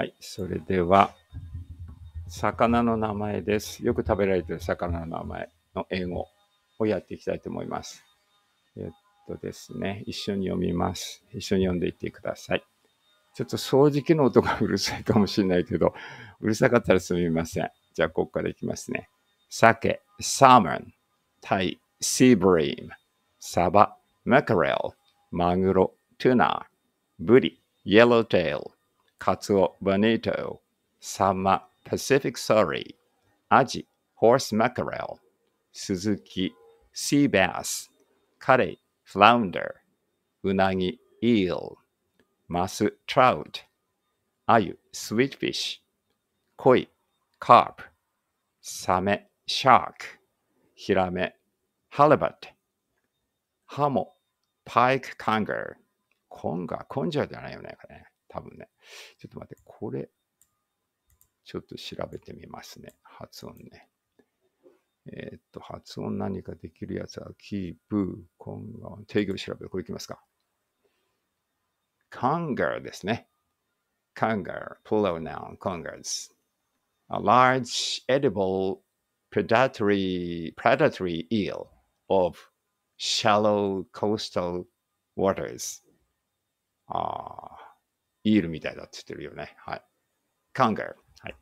はい、それでは、魚の名前です。よく食べられてる魚の名前の英語をやっていきたいと思います。えっとですね、一緒に読みます。一緒に読んでいってください。ちょっと掃除機の音がうるさいかもしれないけど、うるさかったらすみません。じゃあ、ここからいきますね。鮭、サーモン、タイ、シーブリーム、サバ、マカレル、マグロ、トゥナー、ブリ、イエローテール、カツオ、バネト、サマ、パシフィックソリー、アジ、ホースマカレル、スズキ、シーバス、カレイ、フラウンダー、ウナギ、イール、マス、トラウト、アユ、スウィットフィッシュ、コイ、カープ、サメ、シャーク、ヒラメ、ハルバット、ハモ、パイク、カンガー。コンガコンジャーじゃないよね。ちょっと待って、これ、ちょっと調べてみますね。発音ね。えー、っと、発音何かできるやつは、キープ、コンガン、定義を調べる。これいきますか。カンガーですね。カンガー、plural noun, カンガーズ。A large edible predatory, predatory eel of shallow coastal waters. ああ、イールみたいだって言ってるよね。はい。考える。はい。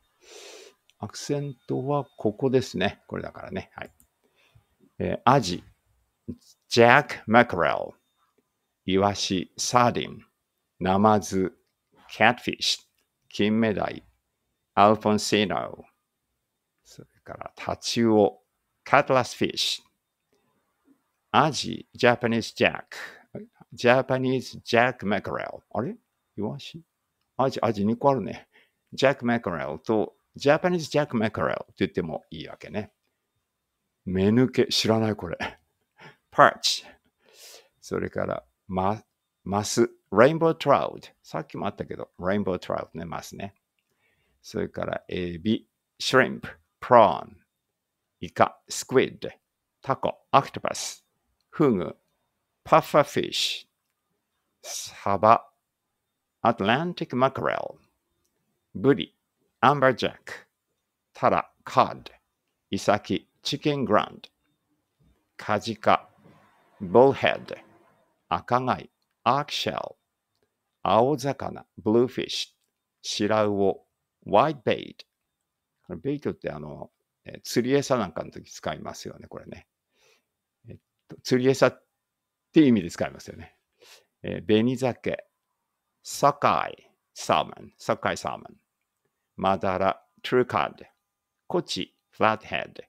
アクセントはここですね。これだからね。はい。えー、アジ、ジャック・マカレル、イワシ、サーディン、ナマズ、キャットフィッシュ、キンメダイ、アルフォンシーノ、それからタチウオ、カトラスフィッシュ、アジ、ジャパニーズ・ジャック、ジャパニーズ・ジャック・マカレル。あれイワシアジ、アジ2個あるね。ジャック・マカレルと、ジャパニーズ・ジャック・マカレルって言ってもいいわけね。目抜け、知らないこれ。パーチ。それから、マ、マス、レインボー・トラウド。さっきもあったけど、レインボー・トラウドね、マスね。それから、エビ、シュリンプ、プラーン、イカ、スクイッド、タコ、アクトパス、フグ、パッファフィッシュ、サバ、Atlantic Mackerel、ブリ、アンバージャック、タラ、カード、イサキ、チキングランド、カジカ、ボルヘッド、赤貝、アークシェル、青魚、ブルーフィッシュ、白魚、ワイトベイト。ベイトってあの、釣り餌なんかの時使いますよね、これね。釣り餌っていう意味で使いますよね。えー、紅鮭、堺サーモン、堺サーモン、マダラ、トゥルカード、コチ、フラットヘッド、